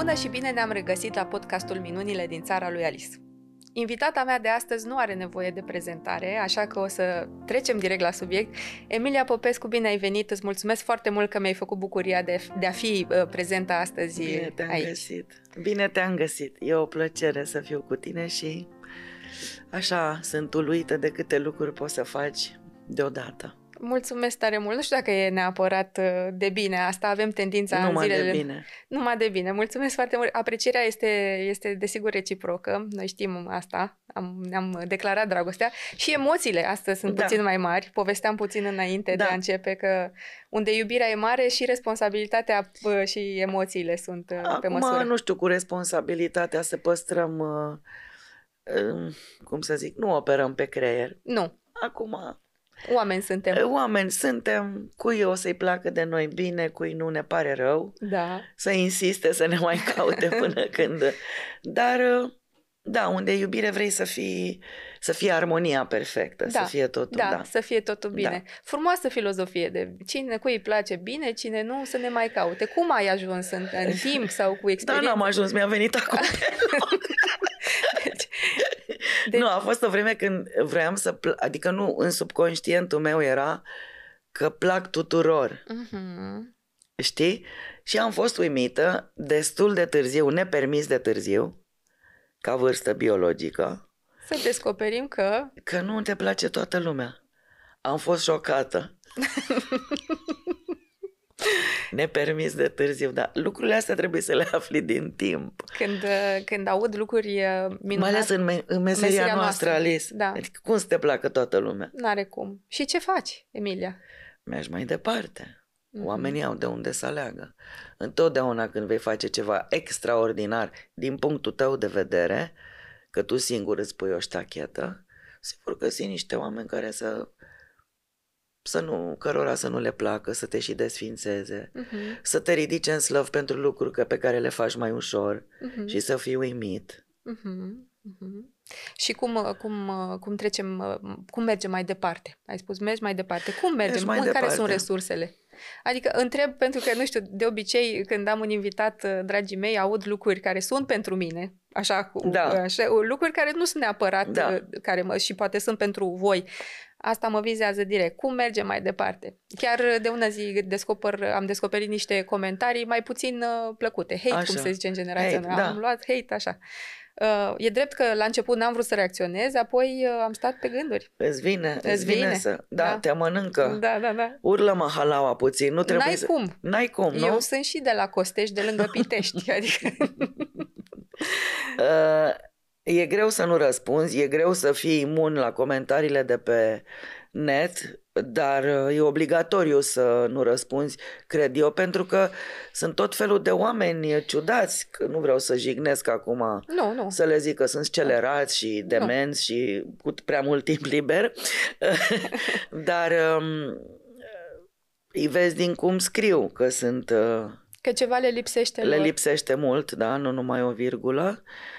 Bună și bine ne-am regăsit la podcastul Minunile din țara lui Alice. Invitata mea de astăzi nu are nevoie de prezentare, așa că o să trecem direct la subiect. Emilia Popescu, bine ai venit, îți mulțumesc foarte mult că mi-ai făcut bucuria de, de a fi uh, prezentă astăzi bine te-am aici. Găsit. Bine te-am găsit, e o plăcere să fiu cu tine și așa sunt uluită de câte lucruri poți să faci deodată. Mulțumesc tare mult. Nu știu dacă e neapărat uh, de bine asta. Avem tendința Numai în zilele... de bine. Numai de bine. Mulțumesc foarte mult. Aprecierea este, este desigur reciprocă. Noi știm asta. Am, ne-am declarat dragostea. Și emoțiile astăzi sunt da. puțin mai mari. Povesteam puțin înainte da. de a începe că unde iubirea e mare și responsabilitatea uh, și emoțiile sunt uh, Acum, pe măsură. nu știu, cu responsabilitatea să păstrăm... Uh, cum să zic, nu operăm pe creier. Nu. Acum Oameni suntem. Eh, oameni suntem, cui o să-i placă de noi bine, cui nu ne pare rău. Da. Să insiste să ne mai caute până când. Dar eh, da, unde iubire vrei să fii, să fie armonia perfectă, da, să fie totul. Da, da, să fie totul bine. Da. Frumoasă filozofie de cine cui îi place bine, cine nu, să ne mai caute. Cum ai ajuns în, în timp sau cu experiență? Da, n-am ajuns, mi-a venit acum. De... Nu, a fost o vreme când vreau să... Pl- adică nu, în subconștientul meu era că plac tuturor. Uh-huh. Știi? Și am fost uimită destul de târziu, nepermis de târziu, ca vârstă biologică. Să descoperim că... Că nu te place toată lumea. Am fost șocată. nepermis de târziu, dar lucrurile astea trebuie să le afli din timp. Când, uh, când aud lucruri uh, minunate... Mai ales în, me- în meseria, meseria noastră, noastră, Alice. Da. Adică cum să te placă toată lumea? N-are cum. Și ce faci, Emilia? Mergi mai departe. Mm-hmm. Oamenii au de unde să aleagă. Întotdeauna când vei face ceva extraordinar din punctul tău de vedere, că tu singur îți pui o ștachetă, sigur vor sunt niște oameni care să să nu, cărora să nu le placă, să te și desfințeze, uh-huh. să te ridice în slăv pentru lucruri pe care le faci mai ușor uh-huh. și să fii uimit. Uh-huh. Uh-huh. Și cum, uh, cum, uh, cum trecem, uh, cum mergem mai departe? Ai spus, mergi mai departe. Cum mergem? mai în departe. Care sunt resursele? Adică întreb pentru că, nu știu, de obicei când am un invitat, dragii mei, aud lucruri care sunt pentru mine, așa, da. așa lucruri care nu sunt neapărat, da. care mă, și poate sunt pentru voi, Asta mă vizează direct. Cum merge mai departe? Chiar de una zi descoper, am descoperit niște comentarii mai puțin uh, plăcute. Hate, așa. cum se zice în generația hate, da. Am luat hate, așa. Uh, e drept că la început n-am vrut să reacționez, apoi uh, am stat pe gânduri. Îți vine, îți, îți vine, vine să... Da, da, te mănâncă. Da, da, da. Urlă mahalaua puțin, nu trebuie N-ai să... cum. N-ai cum, nu? Eu sunt și de la Costești, de lângă Pitești, adică... uh E greu să nu răspunzi, e greu să fii imun la comentariile de pe net, dar uh, e obligatoriu să nu răspunzi, cred eu, pentru că sunt tot felul de oameni ciudați, că nu vreau să jignesc acum, nu, nu. să le zic că sunt da. scelerați și demenți nu. și cu prea mult timp liber, dar um, îi vezi din cum scriu că sunt... Uh, că ceva le lipsește Le lor. lipsește mult, da, nu numai o virgulă. Uh,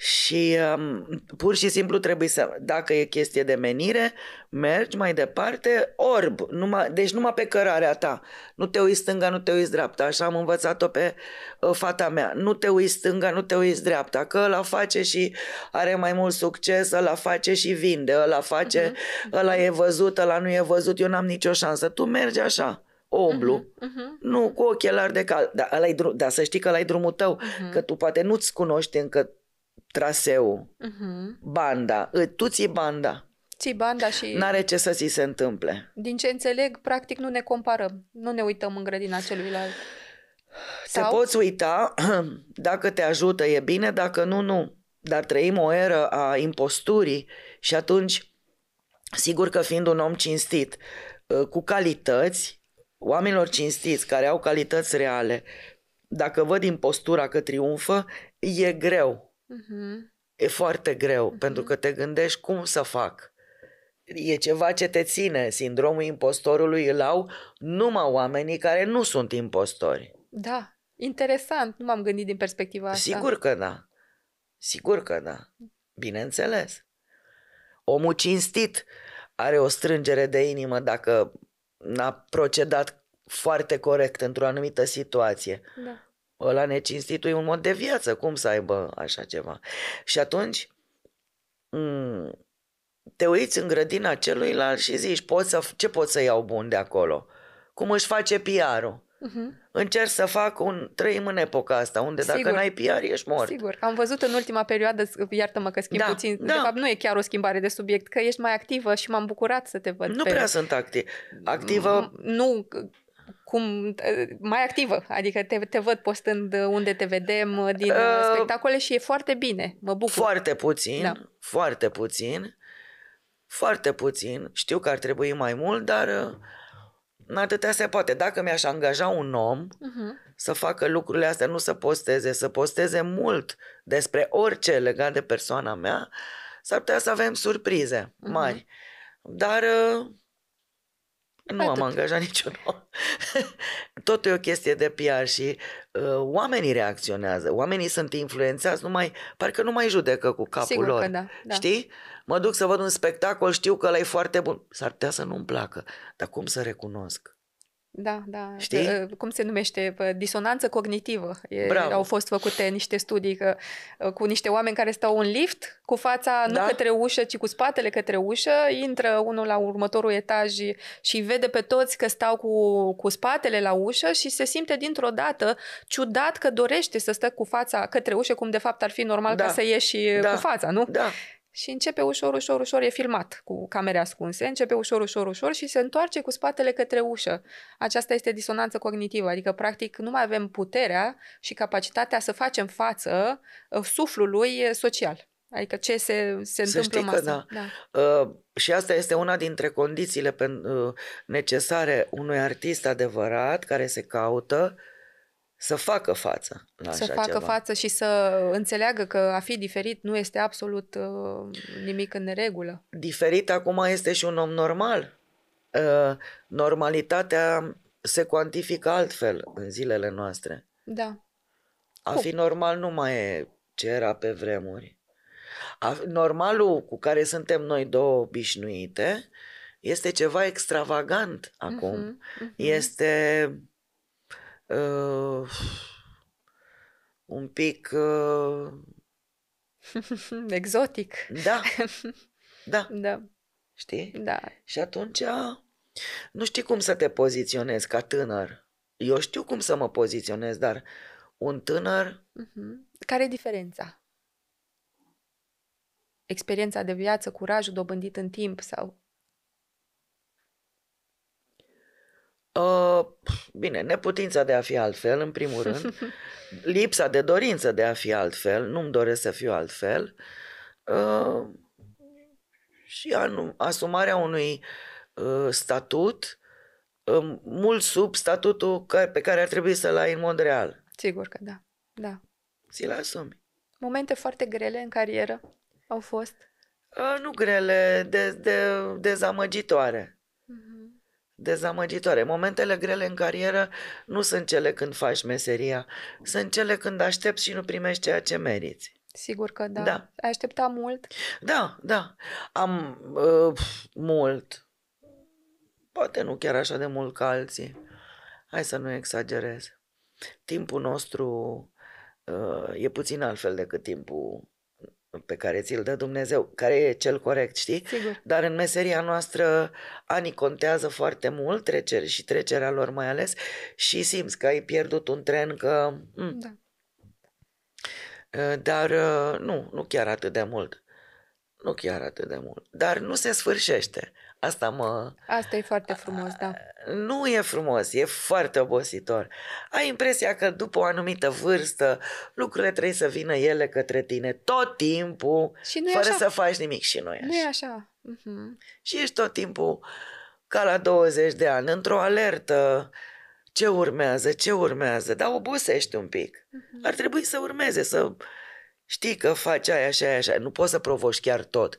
și um, pur și simplu trebuie să, dacă e chestie de menire, mergi mai departe orb, numai, deci numai pe cărarea ta. Nu te uiți stânga, nu te uiți dreapta. Așa am învățat-o pe uh, fata mea. Nu te uiți stânga, nu te uiți dreapta. Că la face și are mai mult succes, la face și vinde, la face, uh-huh. ăla e văzut, ăla nu e văzut, eu n-am nicio șansă. Tu mergi așa omblu, uh-huh, uh-huh. nu cu ochelari de cal, dar, dar să știi că la e drumul tău, uh-huh. că tu poate nu-ți cunoști încă traseu, uh-huh. banda, tu ții banda. Ții banda și... N-are ce să ți se întâmple. Din ce înțeleg, practic nu ne comparăm, nu ne uităm în grădina celuilalt. Te Sau... poți uita, dacă te ajută e bine, dacă nu, nu. Dar trăim o eră a imposturii și atunci, sigur că fiind un om cinstit, ă, cu calități, oamenilor cinstiți care au calități reale, dacă văd impostura că triumfă, e greu Uh-huh. E foarte greu, uh-huh. pentru că te gândești cum să fac. E ceva ce te ține. Sindromul impostorului îl au numai oamenii care nu sunt impostori. Da, interesant. Nu m-am gândit din perspectiva asta. Sigur că da. Sigur că da. Bineînțeles. Omul cinstit are o strângere de inimă dacă n-a procedat foarte corect într-o anumită situație. Da. Ăla necinstitul e un mod de viață, cum să aibă așa ceva? Și atunci mm, te uiți în grădina celuilalt și zici, pot să, ce pot să iau bun de acolo? Cum își face PR-ul? Uh-huh. Mhm. Încerc să fac un... Trăim în epoca asta, unde Sigur. dacă n-ai PR, ești mort. Sigur. Am văzut în ultima perioadă, iartă-mă că schimb da, puțin, da. de fapt nu e chiar o schimbare de subiect, că ești mai activă și m-am bucurat să te văd. Nu pe... prea sunt activ. activă. Nu cum, ă, mai activă, adică te, te văd postând unde te vedem din ă, uh, spectacole și e foarte bine, mă bucur. Foarte puțin, da. foarte puțin, foarte puțin, știu că ar trebui mai mult, dar uh, în atâtea se poate. Dacă mi-aș angaja un om uh-huh. să facă lucrurile astea, nu să posteze, să posteze mult despre orice legat de persoana mea, s-ar putea să avem surprize mhm. mari. Uh-huh. Dar uh, nu Atât. am angajat niciunul. Tot e o chestie de PR și uh, oamenii reacționează, oamenii sunt influențați, numai, parcă nu mai judecă cu capul Sigur lor. Că da, da. Știi? Mă duc să văd un spectacol, știu că ăla e foarte bun. S-ar putea să nu-mi placă, dar cum să recunosc? Da, da. Știi? Uh, cum se numește? Disonanță cognitivă. Bravo. Au fost făcute niște studii că, uh, cu niște oameni care stau în lift, cu fața da? nu către ușă, ci cu spatele către ușă, intră unul la următorul etaj și vede pe toți că stau cu, cu spatele la ușă și se simte dintr-o dată ciudat că dorește să stă cu fața către ușă, cum de fapt ar fi normal da. ca să ieși da. cu fața, nu? Da și începe ușor, ușor, ușor, e filmat cu camere ascunse, începe ușor, ușor, ușor și se întoarce cu spatele către ușă. Aceasta este disonanță cognitivă, adică practic nu mai avem puterea și capacitatea să facem față uh, suflului social. Adică ce se, se să întâmplă știi că Da. da. Uh, și asta este una dintre condițiile pe, uh, necesare unui artist adevărat care se caută uh, să facă față la Să așa facă ceva. față și să înțeleagă că a fi diferit nu este absolut uh, nimic în neregulă. Diferit acum este și un om normal. Uh, normalitatea se cuantifică altfel în zilele noastre. Da. A Cum? fi normal nu mai e ce era pe vremuri. A, normalul cu care suntem noi două obișnuite este ceva extravagant acum. Uh-huh, uh-huh. Este uh, un pic... Uh, Exotic. Da. Da. da. Știi? Da. Și atunci nu știi cum să te poziționezi ca tânăr. Eu știu cum să mă poziționez, dar un tânăr... Mm-hmm. Care e diferența? Experiența de viață, curajul dobândit în timp sau Uh, bine, neputința de a fi altfel, în primul rând, lipsa de dorință de a fi altfel, nu-mi doresc să fiu altfel, uh, și asumarea unui uh, statut uh, mult sub statutul care, pe care ar trebui să-l ai în mod real. Sigur că da, da. Ți-l asumi. Momente foarte grele în carieră au fost? Uh, nu grele, de, de, dezamăgitoare. Mm-hmm dezamăgitoare. Momentele grele în carieră nu sunt cele când faci meseria, sunt cele când aștepți și nu primești ceea ce meriți. Sigur că da. da. Ai așteptat mult? Da, da. Am uh, mult. Poate nu chiar așa de mult ca alții. Hai să nu exagerez. Timpul nostru uh, e puțin altfel decât timpul pe care ți-l dă Dumnezeu, care e cel corect, știi? Sigur. Dar în meseria noastră anii contează foarte mult, treceri și trecerea lor mai ales și simți că ai pierdut un tren, că... Mm. Da. Ă, dar ă, nu, nu chiar atât de mult. Nu chiar atât de mult. Dar nu se sfârșește. Asta mă... Asta e foarte frumos, da. Nu e frumos, e foarte obositor. Ai impresia că după o anumită vârstă lucrurile trebuie să vină ele către tine tot timpul, și nu fără așa. să faci nimic și nu e așa. Nu e așa. Uh-huh. Și ești tot timpul ca la 20 de ani, într-o alertă, ce urmează, ce urmează, dar obosești un pic. Uh-huh. Ar trebui să urmeze, să știi că faci aia și aia, aia, Nu poți să provoci chiar tot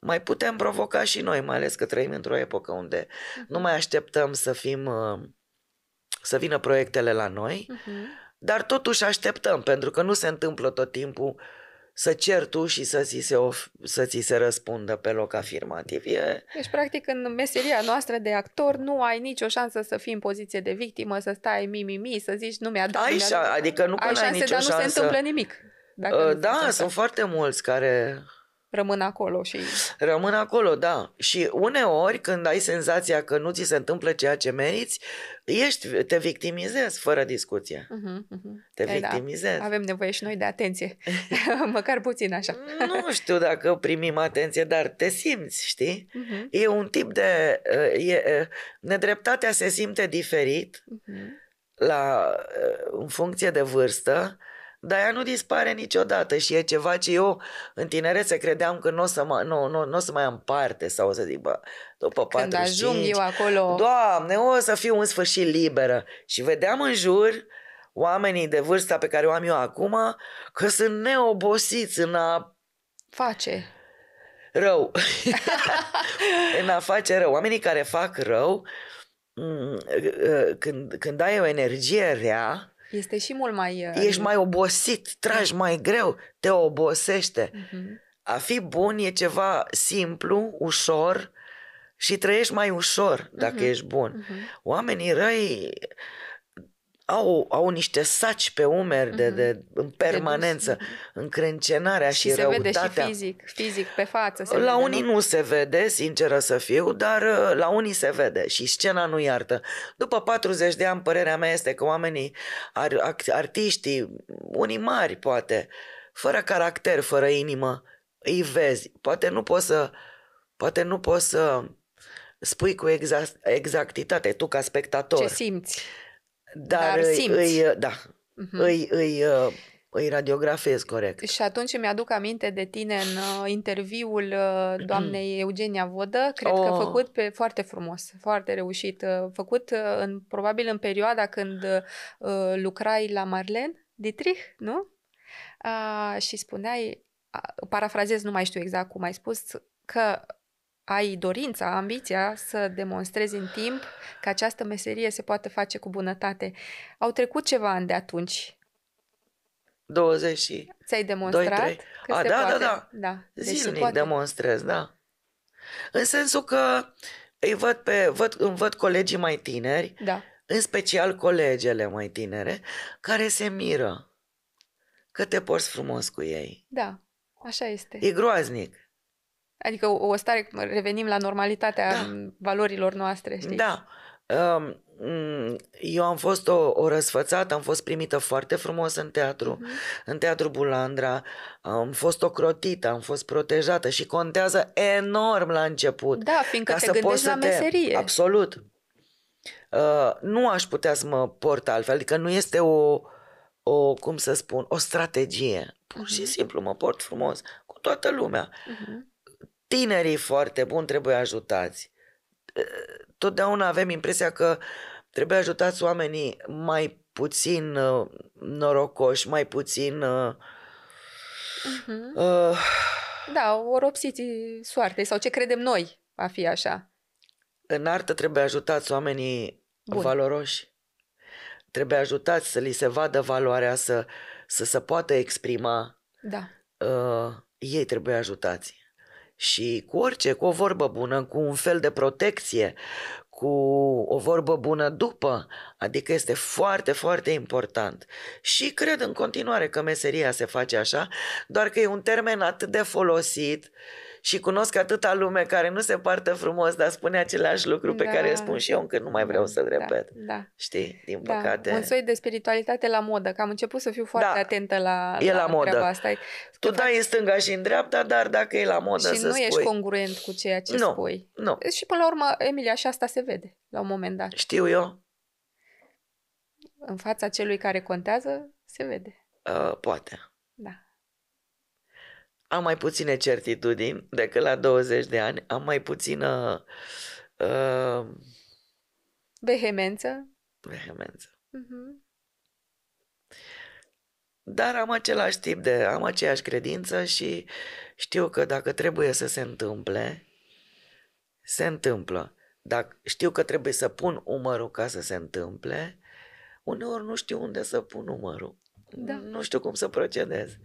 mai putem provoca și noi, mai ales că trăim într-o epocă unde uh-huh. nu mai așteptăm să fim uh, să vină proiectele la noi, uh-huh. dar totuși așteptăm, pentru că nu se întâmplă tot timpul să cer tu și să ți se, of- să ți se răspundă pe loc afirmativ. E... Deci, practic, în meseria noastră de actor nu ai nicio șansă să fii în poziție de victimă, să stai mi-mi-mi, să zici nu mi-a dat. Ai, mi adică nu ai șanse, ai nicio dar nu șansă. se întâmplă nimic. Dacă uh, da, sunt foarte mulți care rămân acolo și... Rămân acolo, da. Și uneori când ai senzația că nu ți se întâmplă ceea ce meriți, ești, te victimizezi fără discuție. Uh-huh, uh-huh. Te Ei, păi da, victimizezi. Da. Avem nevoie și noi de atenție. Măcar puțin așa. nu știu dacă primim atenție, dar te simți, știi? Uh-huh. E un tip de... Uh, e, uh, nedreptatea se simte diferit uh-huh. la, uh, în funcție de vârstă. Uh-huh dar ea nu dispare niciodată și e ceva ce eu în tinerețe credeam că nu o să, nu, nu, nu o să mai am parte sau o să zic, bă, după Când 45, ajung eu acolo... Doamne, o să fiu în sfârșit liberă. Și vedeam în jur oamenii de vârsta pe care o am eu acum că sunt neobosiți în a... Face rău. în a face rău. Oamenii care fac rău, când, când ai o energie rea, este și mult mai... Uh, ești mai obosit, tragi mai greu, te obosește. Uh-huh. A fi bun e ceva simplu, ușor și trăiești mai ușor dacă uh-huh. ești bun. Uh-huh. Oamenii răi au, au niște saci pe umeri de, mhm. de în permanență, încrâncenarea și, și se răutatea. vede și fizic, fizic pe față. Se la vede, unii nu? nu se vede, sinceră să fiu, dar uh, la unii se vede și scena nu iartă. După 40 de ani, părerea mea este că oamenii, ar, artiștii, unii mari poate, fără caracter, fără inimă, îi vezi. Poate nu poți să, poate nu poți să spui cu exact, exactitate tu ca spectator. Ce simți dar, dar îi, simți. Îi, da, uh-huh. îi, îi, uh, îi radiografez corect. Și atunci îmi aduc aminte de tine în uh, interviul uh, doamnei Eugenia Vodă, cred oh. că făcut pe foarte frumos, foarte reușit, făcut în, probabil în perioada când lucrai la Marlen Dietrich, nu? A, și spuneai, parafrazez, nu mai știu exact cum ai spus, că ai dorința, ambiția să demonstrezi în timp că această meserie se poate face cu bunătate. Au trecut ceva ani de atunci. 20 și... Ți-ai demonstrat? 2, Că A, se da, poate? da, da, da. Deci poate... demonstrez, da. În sensul că îi văd pe, văd, îmi văd colegii mai tineri, da. în special colegele mai tinere, care se miră că te porți frumos cu ei. Da, așa este. E groaznic. Adică o, o stare, revenim la normalitatea da. valorilor noastre, știi? Da. Um, mm, eu am fost o, o răsfățată, am fost primită foarte frumos în teatru, mm-hmm. în teatru Bulandra, am fost ocrotită, am fost protejată și contează enorm la început. Da, fiindcă ca te să gândești la meserie. Te... Absolut. Uh, nu aș putea să mă port altfel, adică nu este o, o cum să spun, o strategie. Pur și mhm. simplu mă port frumos cu toată lumea. Uh-huh tinerii foarte buni trebuie ajutați. Totdeauna avem impresia că trebuie ajutați oamenii mai puțin uh, norocoși, mai puțin... Uh, uh-huh. uh, da, oropsiți soartei sau ce credem noi a fi așa. În artă trebuie ajutați oamenii Bun. valoroși. Trebuie ajutați să li se vadă valoarea, să, să se poată exprima. Da. Uh, ei trebuie ajutați și cu orice, cu o vorbă bună, cu un fel de protecție, cu o vorbă bună după, adică este foarte, foarte important. Și cred în continuare că meseria se face așa, doar că e un termen atât de folosit uh, și cunosc atâta lume care nu se poartă frumos, dar spune același lucru pe da. care îl spun și eu încă nu mai vreau să-l da, repet. Da. da. Știi? Din da. păcate. Un soi de spiritualitate la modă, că am început să fiu foarte da. atentă la, e la, la modă. asta. tu dai în stânga și în dreapta, dar dacă e la modă și să nu spui... ești congruent cu ceea ce nu, spui. Nu. Și până la urmă, Emilia, și asta se vede la un moment dat. Știu eu. În fața celui care contează, se vede. Uh, poate am mai puține certitudini decât la 20 de ani, am mai puțină... Uh, vehemență? Vehemență. Uh-huh. Dar am același tip de... am aceeași credință și știu că dacă trebuie să se întâmple, se întâmplă. Dacă știu că trebuie să pun umărul ca să se întâmple, uneori nu știu unde să pun umărul. Da. Nu știu cum să procedez. Uh,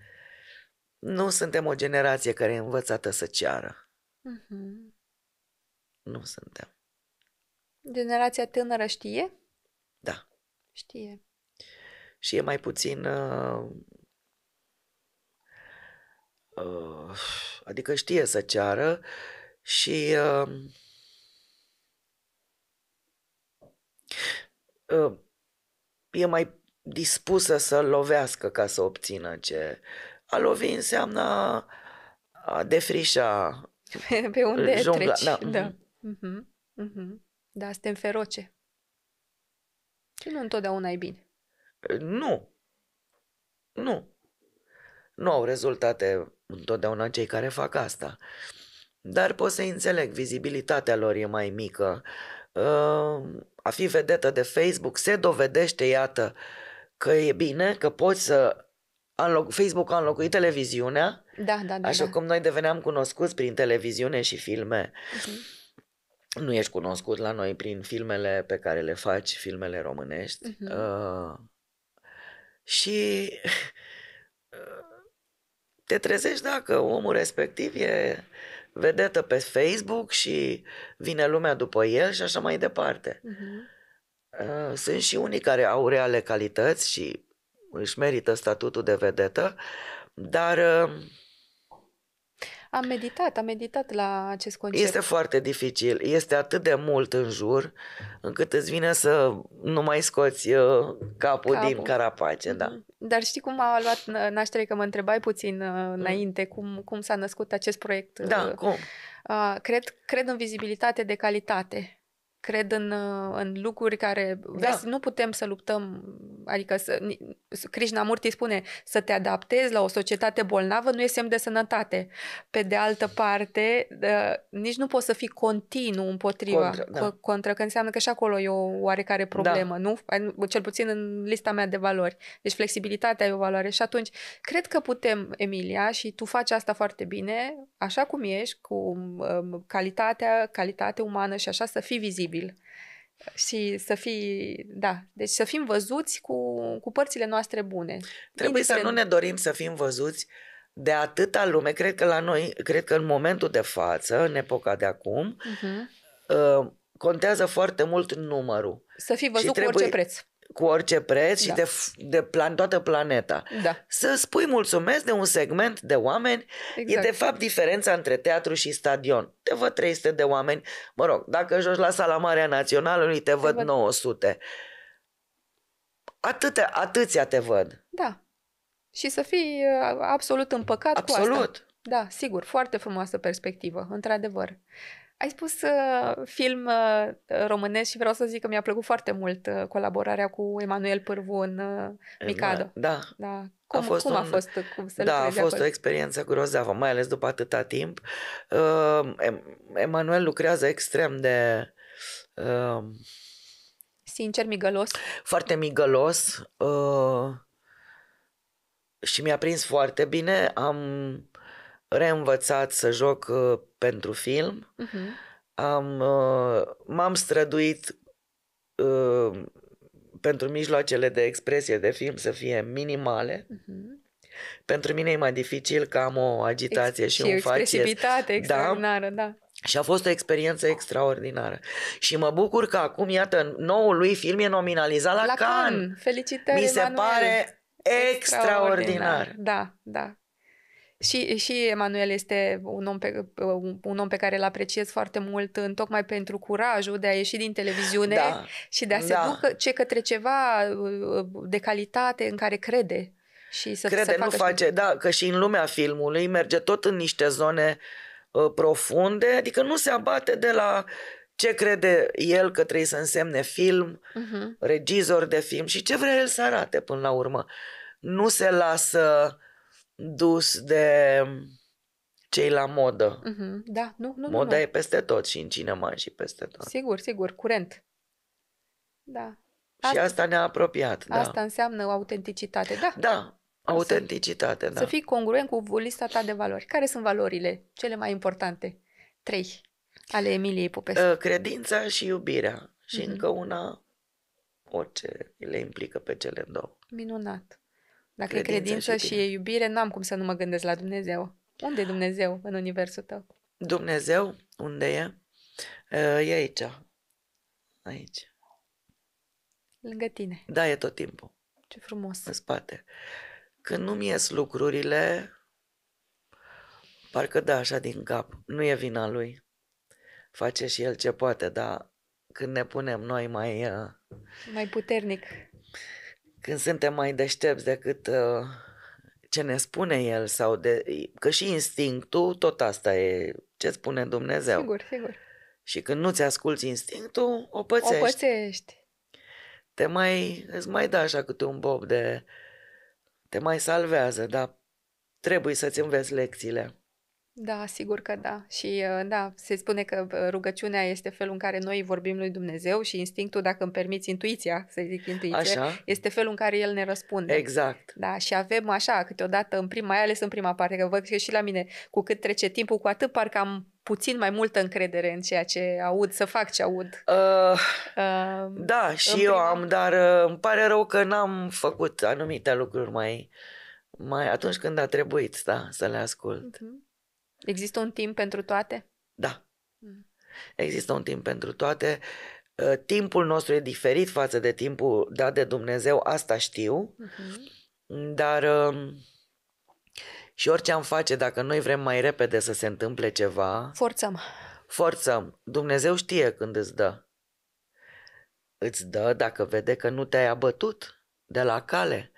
nu suntem o generație care e învățată să ceară. Mm-hmm. Nu suntem. Generația tânără știe? Da. Știe. Și e mai puțin. Uh, uh, adică știe să ceară și. Uh, uh, e mai dispusă să lovească ca să obțină ce a lovi înseamnă a defrișa. Pe, pe unde jungla. Da, treci. Da. Da. Mm-hmm. Mm-hmm. da, suntem feroce. Și nu întotdeauna e bine. Nu. Nu. Nu au rezultate întotdeauna cei care fac asta. Dar pot să înțeleg, vizibilitatea lor e mai mică. Ehm, a fi vedetă de Facebook se dovedește, iată, că e bine, că poți să înloc- Facebook a înlocuit televiziunea, da, da, da, așa da. cum noi deveneam cunoscuți prin televiziune și filme. Uh-huh. Nu ești cunoscut la noi prin filmele pe care le faci, filmele românești. Uh-huh. Uh, și uh, te trezești dacă omul respectiv e vedetă pe Facebook și vine lumea după el și așa mai departe. Uh-huh. Uh, sunt și unii care au reale calități și își merită statutul de vedetă, dar... Uh, am meditat, am meditat la acest concept. Este foarte dificil, este atât de mult în jur, încât îți vine să nu mai scoți capul, uh, capul. din carapace, da. Mhm. Dar știi cum a luat naștere, că mă întrebai puțin uh, mhm. înainte, cum, cum s-a născut acest proiect? Da, cum? Cred, cred în vizibilitate de calitate cred în, în lucruri care da. nu putem să luptăm, adică să, Murti spune să te adaptezi la o societate bolnavă nu e semn de sănătate. Pe de altă parte, ă, nici nu poți să fii continuu împotriva contra, da. contra că înseamnă că și acolo e o oarecare da. problemă, da. nu? Cel puțin în lista mea de valori. Deci flexibilitatea e o valoare și atunci cred că putem, Emilia, și tu faci asta foarte bine, așa cum ești, cu um, calitatea, calitate umană și așa să fii vizibil vizibil și să fii, da, deci să fim văzuți cu, cu părțile noastre bune. Trebuie să nu ne dorim să fim văzuți de atâta lume. Cred că la noi, cred că în momentul de față, în epoca de acum, uh-huh. contează foarte mult numărul. Să fii văzut trebuie, cu orice preț cu orice preț da. și de, de plan, toată planeta. Da. Să spui mulțumesc de un segment de oameni exact. e de fapt diferența între teatru și stadion. Te văd 300 de oameni, mă rog, dacă joci la sala Marea Națională, te, te văd, văd 900. Atâtea, atâția te văd. Da. Și să fii uh, absolut împăcat absolut. cu asta. Absolut. Da, sigur, foarte frumoasă perspectivă, într-adevăr. Ai spus uh, film uh, românesc și vreau să zic că mi-a plăcut foarte mult uh, colaborarea cu Emanuel Pârvu în uh, Micado. Da. da. Cum, a fost uh, cum un, a fost? Cum să da, a fost acolo? o experiență grozavă, mai ales după atâta timp. Uh, Emanuel lucrează extrem de... Uh, Sincer, migălos. Foarte migălos. Uh, și mi-a prins foarte bine. Am reînvățat să joc uh, pentru film. Uh-huh. Am, uh, m-am străduit uh, pentru mijloacele de expresie de film să fie minimale. Uh-huh. Pentru mine e mai dificil că am o agitație Ex- și, și un expresivitate da. extraordinară, da. da. Și a fost o experiență extraordinară. Și mă bucur că acum, iată, noul lui film e nominalizat la, la Cannes. Cannes. Felicitări, Mi se Emanuel. pare extraordinar. extraordinar. Da, da. Și, și Emanuel este un om, pe, un om pe care îl apreciez foarte mult, în tocmai pentru curajul de a ieși din televiziune da. și de a se da. ce către ceva uh, de calitate în care crede. Și să, crede, să facă nu face, și... da, că și în lumea filmului merge tot în niște zone uh, profunde, adică nu se abate de la ce crede el că trebuie să însemne film, uh-huh. regizor de film și ce vrea el să arate până la urmă. Nu se lasă dus de cei la modă. Mhm. Da, nu, nu. Moda nu, nu. e peste tot și în cinema și peste tot. Sigur, sigur, curent. Da. Asta, și asta ne-a apropiat. Da. Asta înseamnă autenticitate, da? Da, autenticitate, să, da. Să fii congruent cu lista ta de valori. Care sunt valorile cele mai importante? Trei ale Emiliei Popescu. Ă, credința și iubirea. Și mm-hmm. încă una, orice le implică pe cele două. Minunat. Dacă credința e credință și, și e iubire, n-am cum să nu mă gândesc la Dumnezeu. Unde e Dumnezeu în universul tău? Dumnezeu, unde e? E aici. Aici. Lângă tine. Da, e tot timpul. Ce frumos. În spate. Când nu-mi ies lucrurile, parcă da așa din cap. Nu e vina lui. Face și el ce poate, dar când ne punem noi mai... Uh, mai puternic când suntem mai deștepți decât uh, ce ne spune el sau de, că și instinctul, tot asta e ce spune Dumnezeu. Sigur, sigur. Și când nu-ți asculți instinctul, o pățești. O pățești. Te mai, îți mai da așa câte un bob de... Te mai salvează, dar trebuie să-ți înveți lecțiile. Da, sigur că da. Și uh, da, se spune că uh, rugăciunea este felul în care noi vorbim lui Dumnezeu și instinctul, dacă îmi permiți intuiția, să zic intuiție, așa. este felul în care El ne răspunde. Exact. Da, și avem așa, câteodată, în prim, mai ales în prima parte, că văd că și la mine, cu cât trece timpul, cu atât parcă am puțin mai multă încredere în ceea ce aud, să fac ce aud. Uh, uh, da, și eu am, dar uh, îmi pare rău că n-am făcut anumite lucruri mai, mai atunci când a trebuit, da, să le ascult. Uh-huh. Există un timp pentru toate? Da. Mm. Există un timp pentru toate. Uh, timpul nostru e diferit față de timpul dat de Dumnezeu, asta știu, mm-hmm. dar um, și orice am face, dacă noi vrem mai repede să se întâmple ceva... Forțăm. Forțăm. Dumnezeu știe când îți dă. Îți dă dacă vede că nu te-ai abătut de la cale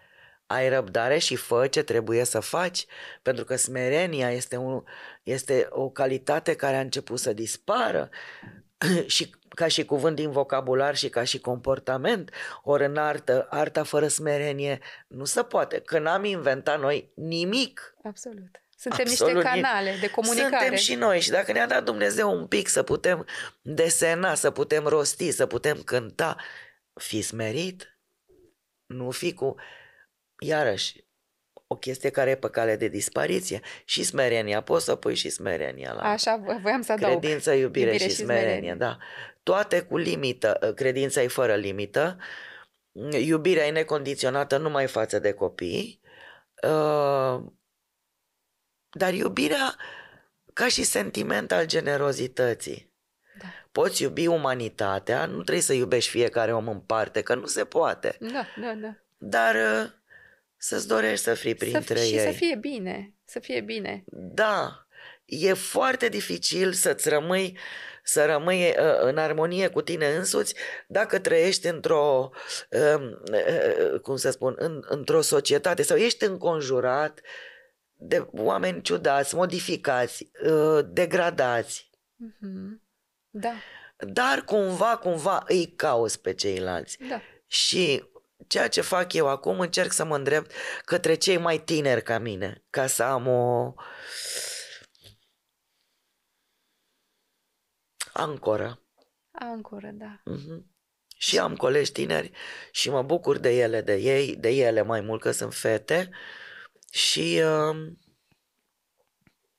ai răbdare și fă ce trebuie să faci, pentru că smerenia este, un, este o calitate care a început să dispară și ca și cuvânt din vocabular și ca și comportament, ori în artă, arta fără smerenie nu se poate, că n-am inventat noi nimic. Absolut. Suntem Absolut niște canale de comunicare. Suntem și noi și dacă ne-a dat Dumnezeu un pic să putem desena, să putem rosti, să putem cânta, fi smerit, nu fi cu iarăși, o chestie care e pe cale de dispariție. Și smerenia, poți să pui și smerenia la... Așa, voiam să adaug. Credință, iubire, iubire și, și smerenie, smerenie, da. Toate cu limită, ă, credința e fără limită, iubirea e necondiționată numai față de copii, ă, dar iubirea ca și sentiment al generozității. Da. Poți iubi umanitatea, nu trebuie să iubești fiecare om în parte, că nu se poate. Da, da, da. Dar ă, să-ți dorești să fii printre să, ei. Și să fie bine, să fie bine. Da, e foarte dificil să-ți rămâi, să rămâi uh, în armonie cu tine însuți dacă trăiești într-o, um, uh, cum să spun, în, într-o societate sau ești înconjurat de oameni ciudați, modificați, uh, degradați. Mm-hmm. Da. Dar cumva, cumva îi cauți pe ceilalți. Da. Și Ceea ce fac eu acum, încerc să mă îndrept către cei mai tineri ca mine, ca să am o ancoră. Ancoră, da. Mm-hmm. Și am colegi tineri și mă bucur de ele, de ei, de ele mai mult că sunt fete și uh,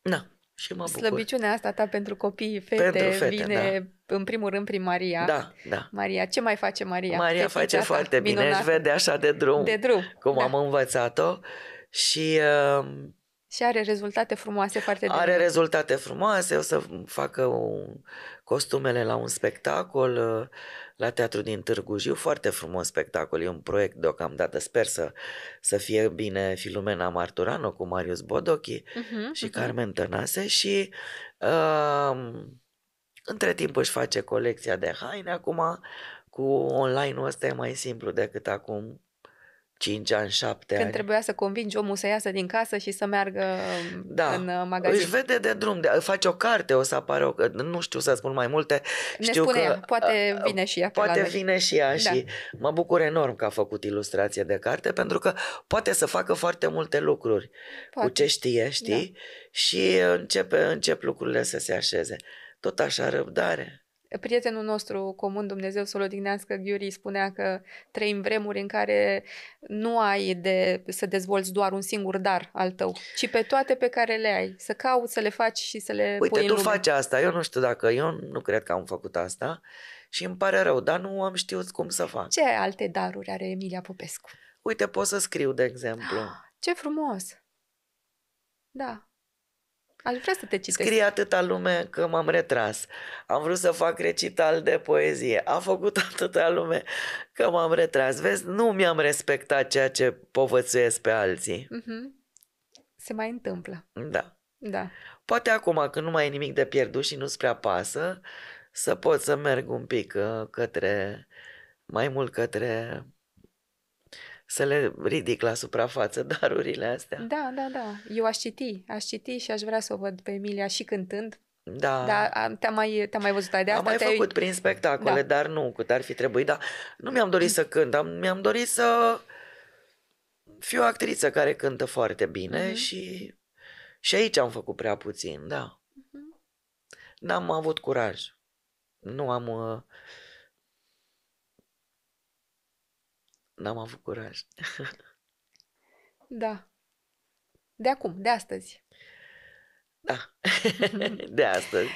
na, și mă bucur. Slăbiciunea asta ta pentru copii, fete, pentru fete vine da. în primul rând prin Maria. Da, da. Maria, ce mai face Maria? Maria Fetița face foarte bine, minunat. își vede așa de drum, de drum. cum da. am învățat-o și... Uh, și are rezultate frumoase foarte bine. Are rezultate frumoase, o să facă un, costumele la un spectacol, uh, la Teatru din Târgu Jiu, foarte frumos spectacol, e un proiect deocamdată, sper să, să fie bine Filumena Marturano cu Marius Bodochi uh-huh, și uh-huh. Carmen Tănase și uh, între timp își face colecția de haine acum, cu online-ul ăsta e mai simplu decât acum 5 ani, 7 Când ani. Când trebuia să convingi omul să iasă din casă și să meargă da. în uh, magazin. Își vede de drum, de, face o carte, o să apară, o, nu știu să spun mai multe. Ne știu spune că, ea, poate uh, uh, vine și ea. Poate vine și ea da. și mă bucur enorm că a făcut ilustrație de carte pentru că poate să facă foarte multe lucruri poate. cu ce știe, știi? Da. Și începe, încep lucrurile să se așeze. Tot așa răbdare prietenul nostru comun, Dumnezeu să-l odihnească, Ghiuri, spunea că trăim vremuri în care nu ai de să dezvolți doar un singur dar al tău, ci pe toate pe care le ai. Să cauți, să le faci și să le Uite, pui tu în faci asta, eu nu știu dacă, eu nu cred că am făcut asta și îmi pare rău, dar nu am știut cum să fac. Ce alte daruri are Emilia Popescu? Uite, pot să scriu, de exemplu. Ce frumos! Da, Aș vrea să te citesc. Scrie atâta lume că m-am retras. Am vrut să fac recital de poezie. A făcut atâta lume că m-am retras. Vezi, nu mi-am respectat ceea ce povățuiesc pe alții. Mm-hmm. Se mai întâmplă. Da. Da. Poate acum, când nu mai e nimic de pierdut și nu-ți prea pasă, să pot să merg un pic uh, către, mai mult către să le ridic la suprafață darurile astea. Da, da, da. Eu aș citi, aș citi și aș vrea să o văd pe Emilia și cântând, da. da te-am mai, te mai văzut de asta. Am mai te-ai... făcut prin spectacole, da. dar nu, cât ar fi trebuit. Dar nu mi-am dorit să cânt, am, mi-am dorit să fiu o actriță care cântă foarte bine mm-hmm. și, și aici am făcut prea puțin, da. Mm-hmm. N-am avut curaj. Nu am... Uh, N-am avut curaj. Da. De acum, de astăzi. Da, de astăzi.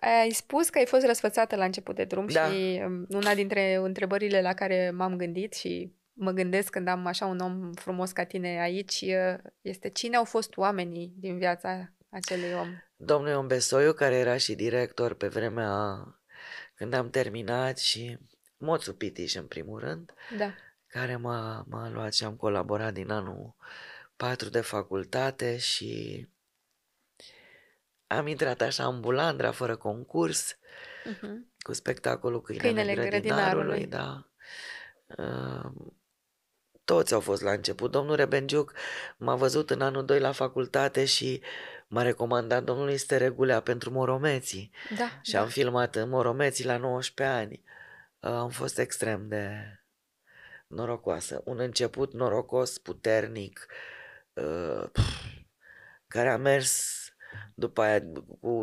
Ai spus că ai fost răsfățată la început de drum da. și um, una dintre întrebările la care m-am gândit și mă gândesc când am așa un om frumos ca tine aici uh, este cine au fost oamenii din viața acelui om? Domnul Ion Besoiu, care era și director pe vremea când am terminat și Moțu Pitiș în primul rând. Da care m-a, m-a luat și am colaborat din anul 4 de facultate și am intrat așa în bulandra, fără concurs, uh-huh. cu spectacolul Câinele, Câinele grădinarului, grădinarului, da. toți au fost la început. Domnul Rebenciuc m-a văzut în anul 2 la facultate și m-a recomandat domnului Steregulea pentru Moromeții. Da, și da. am filmat în Moromeții la 19 ani. am fost extrem de norocoasă, un început norocos, puternic, uh, care a mers după aia cu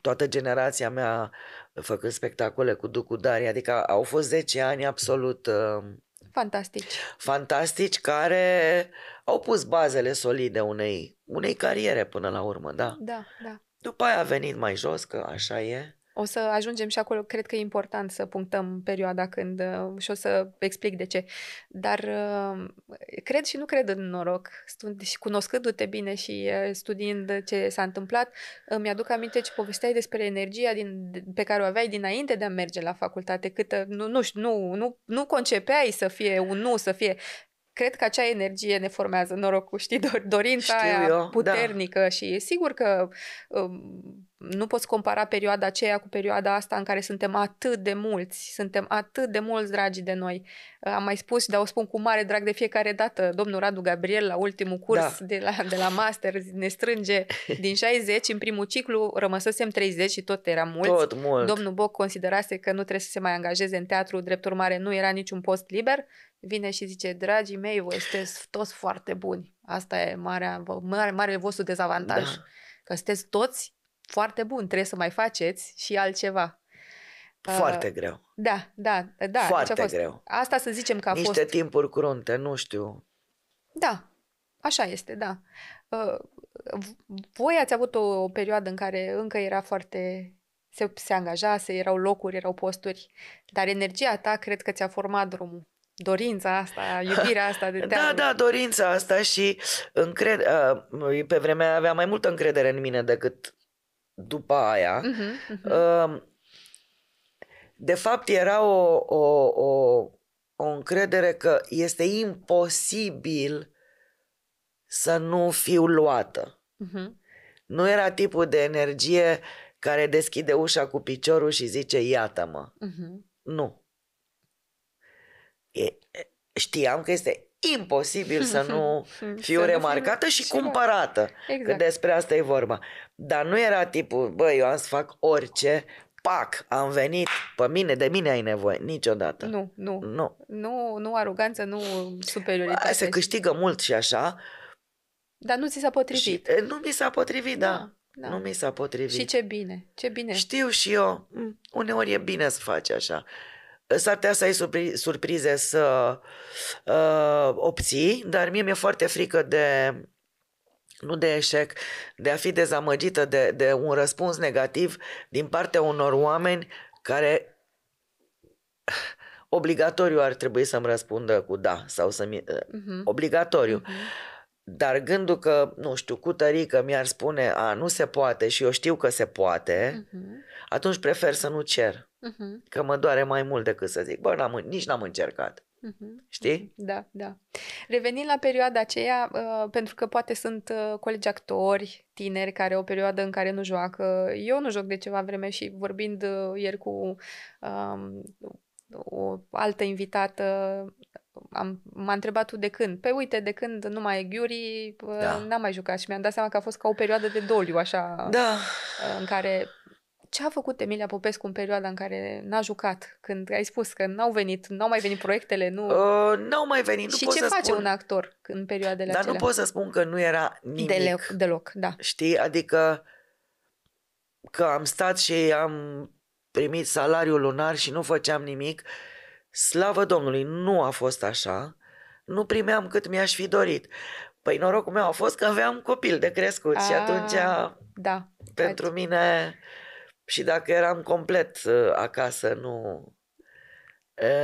toată generația mea făcând spectacole cu Ducu Dari, adică au fost 10 ani absolut uh, fantastici. Fantastici care au pus bazele solide unei, unei cariere până la urmă, da? Da, da. După aia a venit mai jos, că așa e. O să ajungem și acolo, cred că e important să punctăm perioada când uh, și o să explic de ce. Dar uh, cred și nu cred în noroc. Și cunoscându-te bine și uh, studiind ce s-a întâmplat, mi-aduc aminte ce povesteai despre energia din, pe care o aveai dinainte de a merge la facultate. Cât, nu, nu, nu, nu, nu concepeai să fie un nu, să fie cred că acea energie ne formează norocul, știi, dorința Știu aia eu, da. puternică da. și e sigur că um, nu poți compara perioada aceea cu perioada asta în care suntem atât de mulți, suntem atât de mulți dragi de noi. Uh, am mai spus, dar o spun cu mare drag de fiecare dată, domnul Radu Gabriel la ultimul da. curs da. de, la, de la master ne strânge din 60, în primul ciclu rămăsesem 30 și tot era mulți. Tot mult. Domnul Boc considerase că nu trebuie să se mai angajeze în teatru, drept urmare nu era niciun post liber vine și zice, dragii mei, voi sunteți toți foarte buni. Asta e marea, mare, marele vostru dezavantaj. Da. Că sunteți toți foarte buni, trebuie să mai faceți și altceva. Foarte uh, greu. Da, da, da. Foarte fost. greu. Asta să zicem că a Niște fost... Niște timpuri crunte, nu știu. Da, așa este, da. Uh, voi ați avut o, o perioadă în care încă era foarte se, se angajase, erau locuri, erau posturi, dar energia ta cred că ți-a format drumul dorința asta, iubirea asta de teamă. Da, da, dorința asta și încred... pe vremea avea mai multă încredere în mine decât după aia. Uh-huh, uh-huh. De fapt, era o, o, o, o încredere că este imposibil să nu fiu luată. Uh-huh. Nu era tipul de energie care deschide ușa cu piciorul și zice iată-mă. Uh-huh. Nu știam că este imposibil să nu fiu remarcată și cumpărată. Exact. Că despre asta e vorba. Dar nu era tipul, băi, eu am să fac orice, pac, am venit, pe mine, de mine ai nevoie, niciodată. Nu, nu. Nu, nu, nu aroganță, nu superioritate. Se câștigă mult și așa. Dar nu ți s-a potrivit. Și, nu mi s-a potrivit, da. da. Da. Nu mi s-a potrivit. Și ce bine, ce bine. Știu și eu, uneori e bine să faci așa s-ar putea să ai surpri- surprize să uh, obții, dar mie mi-e foarte frică de nu de eșec, de a fi dezamăgită de, de un răspuns negativ din partea unor oameni care obligatoriu ar trebui să-mi răspundă cu da sau să-mi... Uh-huh. Obligatoriu. Uh-huh. Dar gândul că, nu știu, cu tărică mi-ar spune, a, nu se poate și eu știu că se poate, uh-huh. atunci prefer să nu cer uh-huh. că mă doare mai mult decât să zic, bă, n-am, nici n-am încercat. Uh-huh. Știi? Da, da. Revenind la perioada aceea, uh, pentru că poate sunt uh, colegi actori, tineri, care o perioadă în care nu joacă. Eu nu joc de ceva vreme și vorbind uh, ieri cu uh, o altă invitată, am, m-a întrebat tu de când. Pe păi, uite, de când nu mai e Ghiuri, uh, da. n-am mai jucat și mi-am dat seama că a fost ca o perioadă de doliu, așa, da. Uh, în care ce a făcut Emilia Popescu în perioada în care n-a jucat? Când ai spus că n-au venit, n-au mai venit proiectele, nu... Uh, n-au mai venit, nu Și pot ce să face spun... un actor în perioadele Dar acelea? nu pot să spun că nu era nimic. Deloc, deloc da. Știi? Adică că am stat și am primit salariul lunar și nu făceam nimic. Slavă Domnului, nu a fost așa. Nu primeam cât mi-aș fi dorit. Păi norocul meu a fost că aveam copil de crescut a, și ah, atunci da, pentru da. mine și dacă eram complet ă, acasă, nu,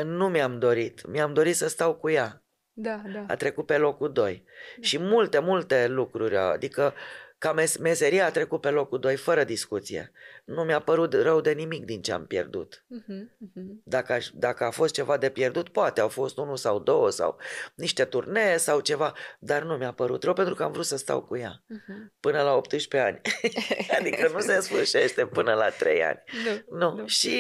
ă, nu mi-am dorit. Mi-am dorit să stau cu ea. Da, da. A trecut pe locul 2. Da. Și multe, multe lucruri, adică uh, ca mes- meseria a trecut pe locul doi fără discuție. Nu mi-a părut rău de nimic din ce am pierdut. Uh-huh, uh-huh. Dacă, aș, dacă a fost ceva de pierdut, poate au fost unul sau două sau niște turnee sau ceva, dar nu mi-a părut rău pentru că am vrut să stau cu ea uh-huh. până la 18 ani. adică nu se sfârșește până la 3 ani. Nu. nu. nu. Și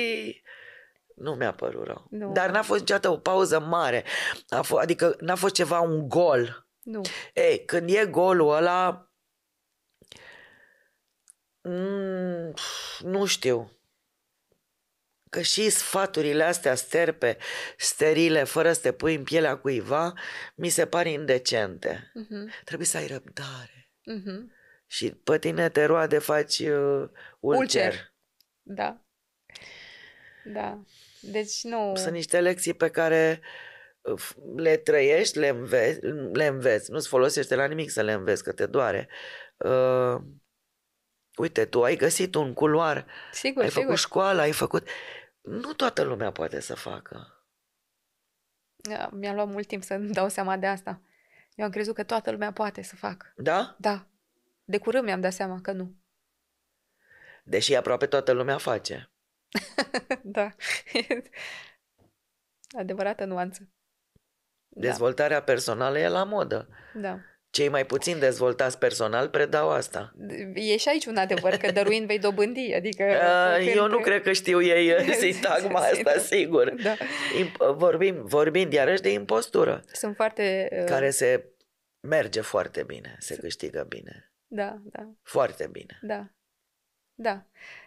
nu mi-a părut rău. Nu. Dar n-a fost niciodată o pauză mare. A f- adică n-a fost ceva un gol. Nu. Ei, când e golul ăla, Mm, nu știu. Că și sfaturile astea sterpe, sterile, fără să te pui în pielea cuiva, mi se par indecente. Uh-huh. Trebuie să ai răbdare. Uh-huh. Și pe tine te roade, faci uh, ulcer. ulcer. Da. Da. Deci nu... Sunt niște lecții pe care uh, le trăiești, le înveți, le înveți. nu-ți folosește la nimic să le înveți, că te doare. Uh, uite, tu ai găsit un culoar, sigur, ai sigur. făcut școală, ai făcut... Nu toată lumea poate să facă. Da, mi-a luat mult timp să-mi dau seama de asta. Eu am crezut că toată lumea poate să facă. Da? Da. De curând mi-am dat seama că nu. Deși aproape toată lumea face. da. Adevărată nuanță. Dezvoltarea da. personală e la modă. Da. Cei mai puțin dezvoltați personal predau asta. E și aici un adevăr, că dăruind vei dobândi. Adică, când... Eu nu cred că știu ei eh, sintagma asta, sigur. Da. Vorbim, vorbim iarăși de impostură. Sunt foarte... Uh, care se merge foarte bine, se câștigă bine. Da, da. Foarte bine. Da. Da.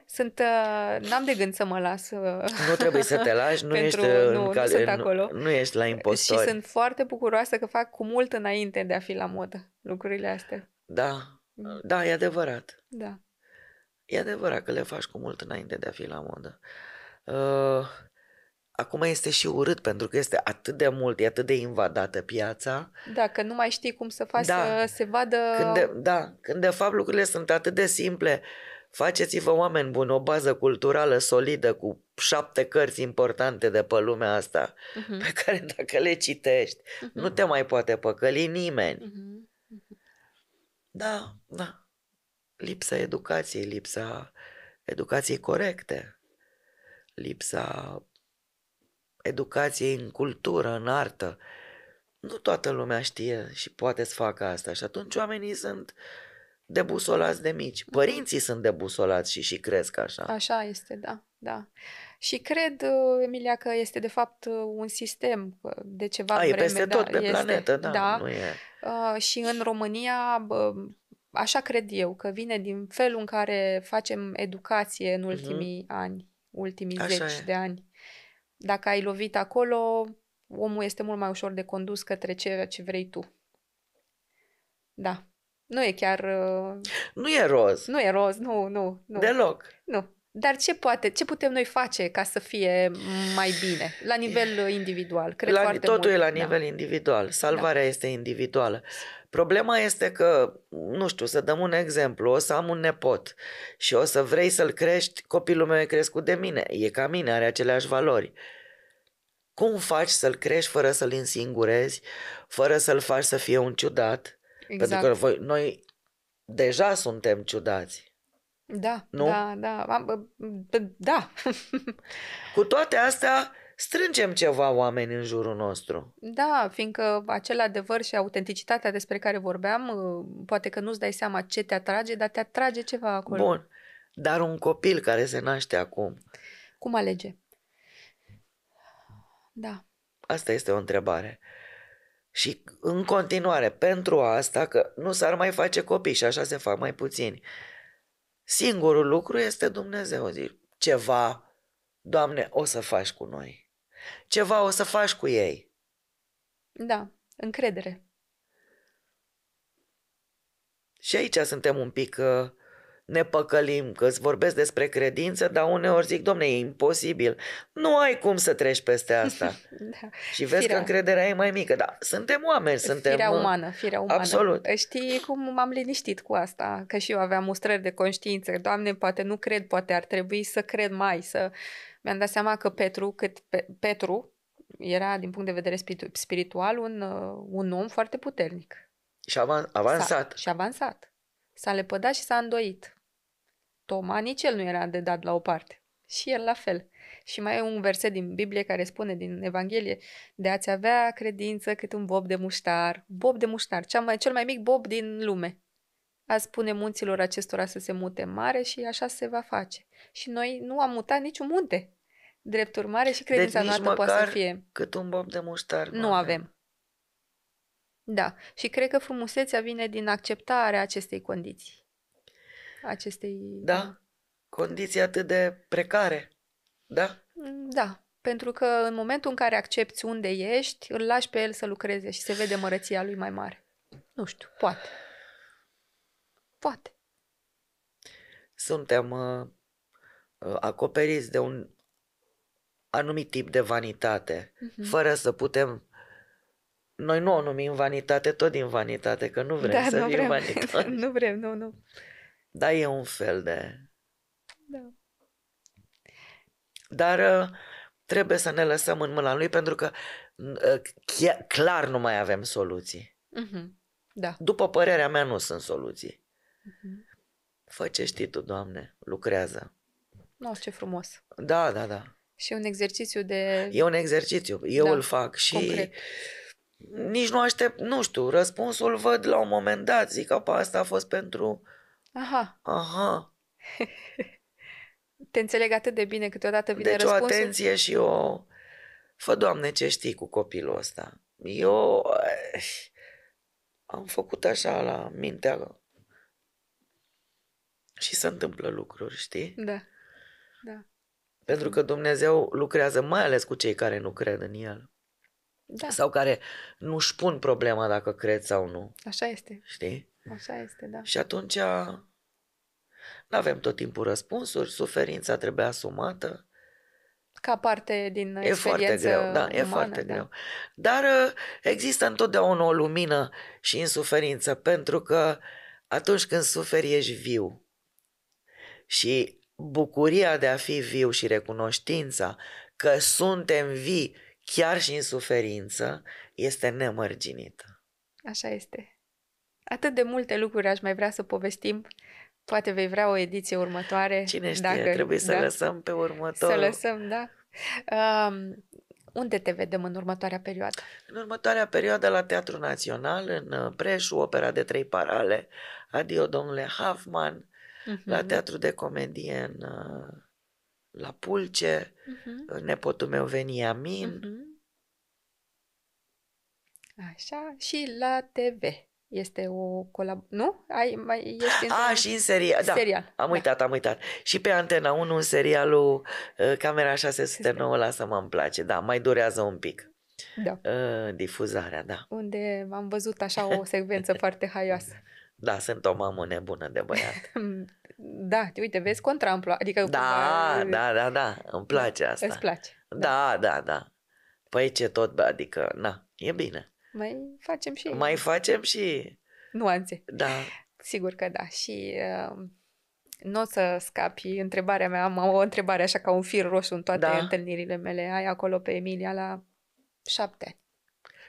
Sunt, uh, n-am de gând să mă las. Uh, nu trebuie să te lași, nu, pentru, ești, uh, nu, în cal- nu, sunt acolo. Nu, nu ești la impostori. Și sunt foarte bucuroasă că fac cu mult înainte de a fi la modă lucrurile astea. Da, mm. da, e adevărat. Da. E adevărat că le faci cu mult înainte de a fi la modă. Uh, acum este și urât pentru că este atât de mult, e atât de invadată piața. Da, că nu mai știi cum să faci da. să se vadă... Când de, da, când de fapt lucrurile sunt atât de simple. Uh, Faceți-vă oameni buni o bază culturală solidă cu șapte cărți importante de pe lumea asta, uh-huh. pe care dacă le citești, uh-huh. nu te mai poate păcăli nimeni. Uh-huh. Da, da. Lipsa educației, lipsa educației corecte, lipsa educației în cultură, în artă. Nu toată lumea știe și poate să facă asta și atunci oamenii sunt uh, debusolați de mici. Mhm. Părinții sunt debusolați și, și cresc așa. Așa este, da, da. Și cred, uh, Emilia, că este de fapt uh, un sistem uh, de ceva A, vreme. E peste da, tot pe este, planetă, da, da. Nu e... Uh, și în România, bă, așa cred eu, că vine din felul în care facem educație în mhm. ultimii uh-huh. ani, ultimii așa zeci e. de ani. Dacă ai lovit acolo, omul este mult mai ușor de condus către ceea ce vrei tu. Da. Nu e chiar... Uh, nu e roz. Nu e roz, nu, nu. nu. Deloc. Nu. Dar ce poate, ce putem noi face ca să fie mai bine, la nivel individual? Cred la, foarte totul mult. e la da. nivel da. individual. Salvarea da. este individuală. Problema este că, nu știu, să dăm un exemplu, o să am un nepot și o să vrei să-l crești, copilul meu e crescut de mine, e ca mine, are aceleași valori. Cum faci să-l crești fără să-l însingurezi, fără să-l faci să fie un ciudat, Exact. Pentru că exact. voi, noi deja suntem ciudați. Da, nu? da, da. da. Cu toate astea, strângem ceva oameni în jurul nostru. Da, fiindcă acel adevăr și autenticitatea despre care vorbeam, ă, poate că nu-ți dai seama ce te atrage, dar te atrage ceva acolo. Bun. Dar un copil care se naște acum. Cum alege? Da. Asta este o întrebare. Și în continuare, pentru asta, că nu s-ar mai face copii și așa se fac mai puțini. Singurul lucru este Dumnezeu. Zic, ceva, Doamne, o să faci cu noi. Ceva o să faci cu ei. Da, încredere. Și aici suntem un pic uh, ne păcălim, că îți vorbesc despre credință, dar uneori zic, domne, e imposibil. Nu ai cum să treci peste asta. da. Și vezi firea. că încrederea e mai mică. dar suntem oameni, suntem... Firea uh, umană, firea umană. Absolut. Știi cum m-am liniștit cu asta, că și eu aveam mustrări de conștiință. Doamne, poate nu cred, poate ar trebui să cred mai, să... Mi-am dat seama că Petru, cât pe, Petru era, din punct de vedere spiritual, un, uh, un om foarte puternic. Și avan, avansat. S-a, și avansat. S-a lepădat și s-a îndoit. Toma nici el nu era de dat la o parte. Și el la fel. Și mai e un verset din Biblie care spune din Evanghelie de a-ți avea credință cât un bob de muștar. Bob de muștar, cea mai, cel mai mic bob din lume. A spune munților acestora să se mute mare și așa se va face. Și noi nu am mutat niciun munte. Drept urmare și deci credința deci, noastră poate să fie... cât un bob de muștar. Nu, avem. avem. Da, și cred că frumusețea vine din acceptarea acestei condiții acestei... Da? da, condiții atât de precare, da? Mm, da, pentru că în momentul în care accepti unde ești, îl lași pe el să lucreze și se vede mărăția lui mai mare. Nu știu, poate. Poate. Suntem uh, uh acoperiți de un anumit tip de vanitate, uh-huh. fără să putem noi nu o numim vanitate, tot din vanitate, că nu vrem da, să nu fim vrem. vanitate. nu vrem, nu, nu. Da, e un fel de... Da. Dar ă, trebuie să ne lăsăm în mâna lui pentru că ă, chiar, clar nu mai avem soluții. Mm-hmm. Da. După părerea mea nu sunt soluții. mm mm-hmm. huh Fă ce știi tu, Doamne, lucrează. No, ce frumos. Da, da, da. Și un exercițiu de... E un exercițiu, eu da, îl fac și... Concret. Nici nu aștept, nu știu, răspunsul văd la un moment dat, zic că asta a fost pentru Aha. Aha. Te înțeleg atât de bine câteodată vine deci răspunsul. Deci o atenție și o... Fă, Doamne, ce știi cu copilul ăsta. Eu eh, am făcut așa la mintea și se întâmplă lucruri, știi? Da. da. Pentru că Dumnezeu lucrează mai ales cu cei care nu cred în El. Da. Sau care nu-și pun problema dacă cred sau nu. Așa este. Știi? Așa este, da. Și atunci nu avem tot timpul răspunsuri, suferința trebuie asumată. Ca parte din e foarte greu, da, umană, e foarte da. greu. Dar uh, există întotdeauna o lumină și în suferință, pentru că atunci când suferi ești viu și bucuria de a fi viu și recunoștința că suntem vii chiar și în suferință este nemărginită. Așa este. Atât de multe lucruri aș mai vrea să povestim. Poate vei vrea o ediție următoare. Cine știe, dacă, trebuie să da, lăsăm pe următorul. Să lăsăm, da. Um, unde te vedem în următoarea perioadă? În următoarea perioadă la Teatrul Național, în preșu uh, opera de trei parale, Adio domnule Hafman, uh-huh. la Teatru de Comedie în, uh, la Pulce, uh-huh. Nepotul meu veni Amin. Uh-huh. Așa, și la TV. Este o colab... Nu? Ai, mai, ești în A, și în serial. Da, serial. am da. uitat, am uitat. Și pe Antena 1, în serialul uh, Camera 609, lasă-mă, îmi place. Da, mai durează un pic. Da. Uh, difuzarea, da. Unde am văzut așa o secvență foarte haioasă. Da, sunt o mamă nebună de băiat. Mm, da, uite, vezi contramplu. Adică da, cumva... Uh, da, da, da, îmi place asta. Îți place. Da, da, da. da. Păi ce tot, adică, na, e bine. Mai facem și... Mai facem și... Nuanțe. Da. Sigur că da. Și uh, nu o să scapi întrebarea mea. Am o întrebare așa ca un fir roșu în toate da. întâlnirile mele. Ai acolo pe Emilia la șapte ani.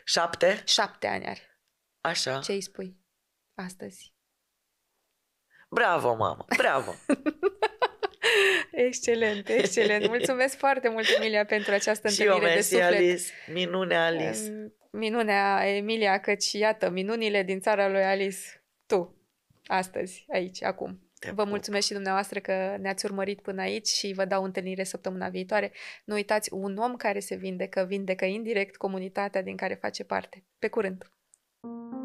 Șapte? Șapte ani are. Așa. Ce îi spui astăzi? Bravo, mamă! Bravo! excelent, excelent. Mulțumesc foarte mult, Emilia, pentru această întâlnire de suflet. Alice. Minune, Alice minunea Emilia, căci iată, minunile din țara lui Alice, tu, astăzi, aici, acum. Te vă pup. mulțumesc și dumneavoastră că ne-ați urmărit până aici și vă dau întâlnire săptămâna viitoare. Nu uitați, un om care se vindecă, vindecă indirect comunitatea din care face parte. Pe curând! thank you